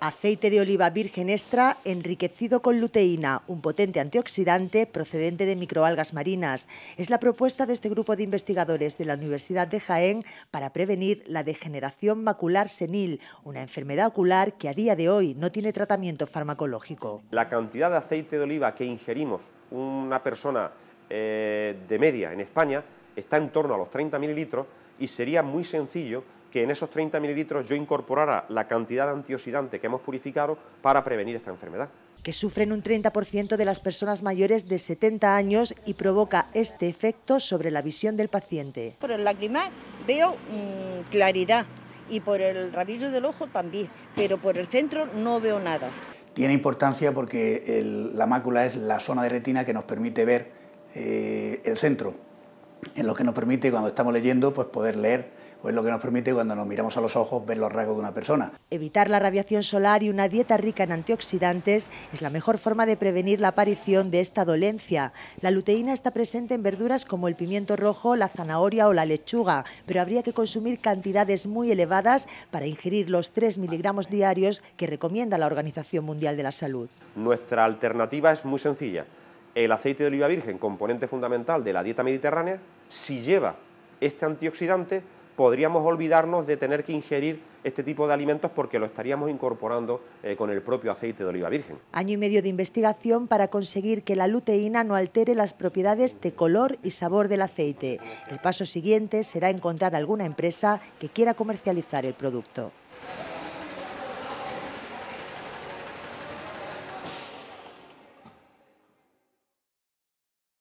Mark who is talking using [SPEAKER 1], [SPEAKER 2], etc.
[SPEAKER 1] Aceite de oliva virgen extra enriquecido con luteína, un potente antioxidante procedente de microalgas marinas. Es la propuesta de este grupo de investigadores de la Universidad de Jaén para prevenir la degeneración macular senil, una enfermedad ocular que a día de hoy no tiene tratamiento farmacológico.
[SPEAKER 2] La cantidad de aceite de oliva que ingerimos una persona eh, de media en España está en torno a los 30 mililitros y sería muy sencillo que en esos 30 mililitros yo incorporara la cantidad de antioxidante que hemos purificado para prevenir esta enfermedad
[SPEAKER 1] que sufren un 30% de las personas mayores de 70 años y provoca este efecto sobre la visión del paciente. Por el lágrima veo mm, claridad y por el rabillo del ojo también, pero por el centro no veo nada.
[SPEAKER 3] Tiene importancia porque la mácula es la zona de retina que nos permite ver eh, el centro en lo que nos permite cuando estamos leyendo pues poder leer o es lo que nos permite cuando nos miramos a los ojos ver los rasgos de una persona.
[SPEAKER 1] Evitar la radiación solar y una dieta rica en antioxidantes es la mejor forma de prevenir la aparición de esta dolencia. La luteína está presente en verduras como el pimiento rojo, la zanahoria o la lechuga, pero habría que consumir cantidades muy elevadas para ingerir los 3 miligramos diarios que recomienda la Organización Mundial de la Salud.
[SPEAKER 2] Nuestra alternativa es muy sencilla el aceite de oliva virgen, componente fundamental de la dieta mediterránea, si lleva este antioxidante, podríamos olvidarnos de tener que ingerir este tipo de alimentos porque lo estaríamos incorporando eh, con el propio aceite de oliva virgen.
[SPEAKER 1] Año y medio de investigación para conseguir que la luteína no altere las propiedades de color y sabor del aceite. El paso siguiente será encontrar alguna empresa que quiera comercializar el producto.